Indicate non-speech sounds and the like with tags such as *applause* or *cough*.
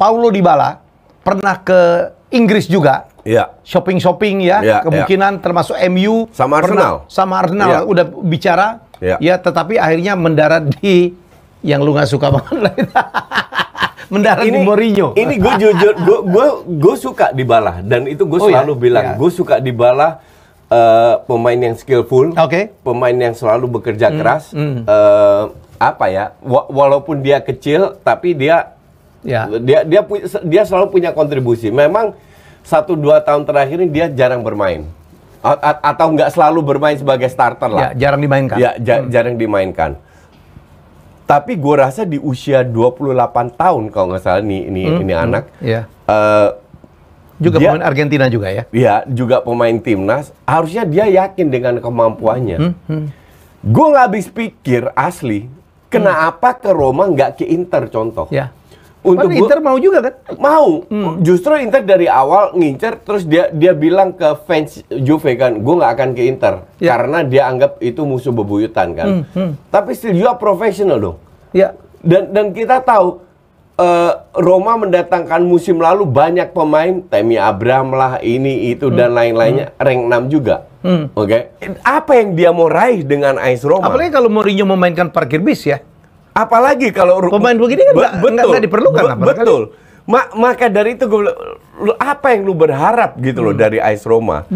Paulo Dybala pernah ke Inggris juga. Ya. Shopping-shopping ya, ya kemungkinan ya. termasuk MU sama Arsenal. Pernah, sama Arsenal ya. udah bicara. Ya. ya, tetapi akhirnya mendarat di yang lu nggak suka banget *laughs* mendarat ini, di Mourinho. Ini gue jujur, gue gue gue suka Dybala. dan itu gue oh iya? selalu ya? bilang ya. gue suka Dybala. uh, pemain yang skillful, okay. pemain yang selalu bekerja hmm. keras. Hmm. Uh, apa ya? walaupun dia kecil, tapi dia Ya. Dia dia dia selalu punya kontribusi. Memang satu dua tahun terakhir ini dia jarang bermain. A a atau nggak selalu bermain sebagai starter lah. Ya, jarang dimainkan. Ya, ja hmm. jarang dimainkan. Tapi gue rasa di usia 28 tahun kalau nggak salah nih ini hmm. ini hmm. anak. Uh, juga dia, pemain Argentina juga ya? Iya, juga pemain timnas. Harusnya dia yakin dengan kemampuannya. Hmm, hmm. Gue nggak habis pikir asli, kenapa hmm. ke Roma nggak ke Inter contoh? Ya untuk Inter gua, mau juga kan? Mau. Hmm. Justru Inter dari awal ngincer terus dia dia bilang ke fans Juve kan, gue nggak akan ke Inter ya. karena dia anggap itu musuh bebuyutan kan. Hmm. Hmm. Tapi still you profesional dong. Ya. Dan dan kita tahu uh, Roma mendatangkan musim lalu banyak pemain, Temi Abraham lah ini itu hmm. dan lain-lainnya hmm. rank 6 juga. Hmm. Oke. Okay? Apa yang dia mau raih dengan AS Roma? Apalagi kalau Mourinho memainkan parkir bis ya. Apalagi kalau pemain begini kan nggak betul, gak, diperlukan be Betul. Ma maka dari itu gue apa yang lu berharap gitu loh hmm. dari Ice Roma?